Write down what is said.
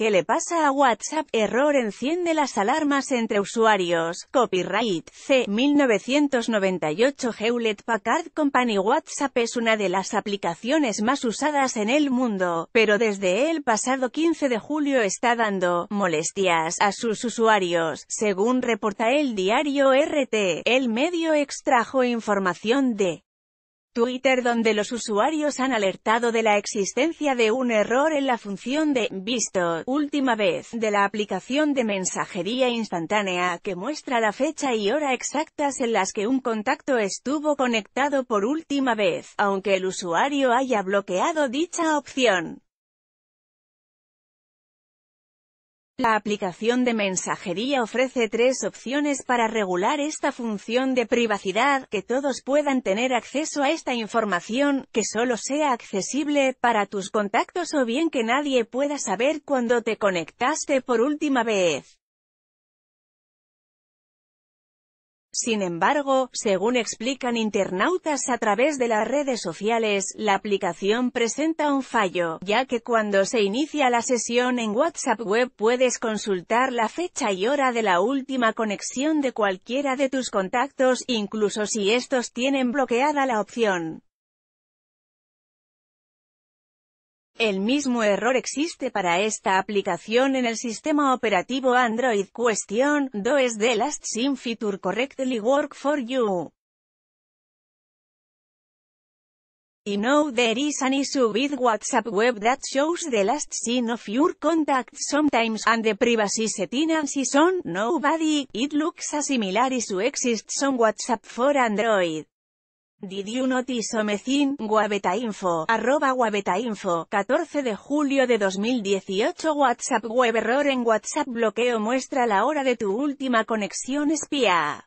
¿Qué le pasa a WhatsApp? Error enciende las alarmas entre usuarios. Copyright C. 1998 Hewlett Packard Company WhatsApp es una de las aplicaciones más usadas en el mundo, pero desde el pasado 15 de julio está dando molestias a sus usuarios. Según reporta el diario RT, el medio extrajo información de Twitter donde los usuarios han alertado de la existencia de un error en la función de «Visto» última vez de la aplicación de mensajería instantánea que muestra la fecha y hora exactas en las que un contacto estuvo conectado por última vez, aunque el usuario haya bloqueado dicha opción. La aplicación de mensajería ofrece tres opciones para regular esta función de privacidad, que todos puedan tener acceso a esta información, que solo sea accesible para tus contactos o bien que nadie pueda saber cuándo te conectaste por última vez. Sin embargo, según explican internautas a través de las redes sociales, la aplicación presenta un fallo, ya que cuando se inicia la sesión en WhatsApp Web puedes consultar la fecha y hora de la última conexión de cualquiera de tus contactos, incluso si estos tienen bloqueada la opción. El mismo error existe para esta aplicación en el sistema operativo Android. Cuestión, does the last sim feature correctly work for you? You know there is an issue with WhatsApp web that shows the last scene of your contacts sometimes, and the privacy settings is on, nobody, it looks a similar issue exists on WhatsApp for Android. Did you notice Guabetainfo, arroba guabetainfo, 14 de julio de 2018 WhatsApp web error en WhatsApp bloqueo muestra la hora de tu última conexión espía.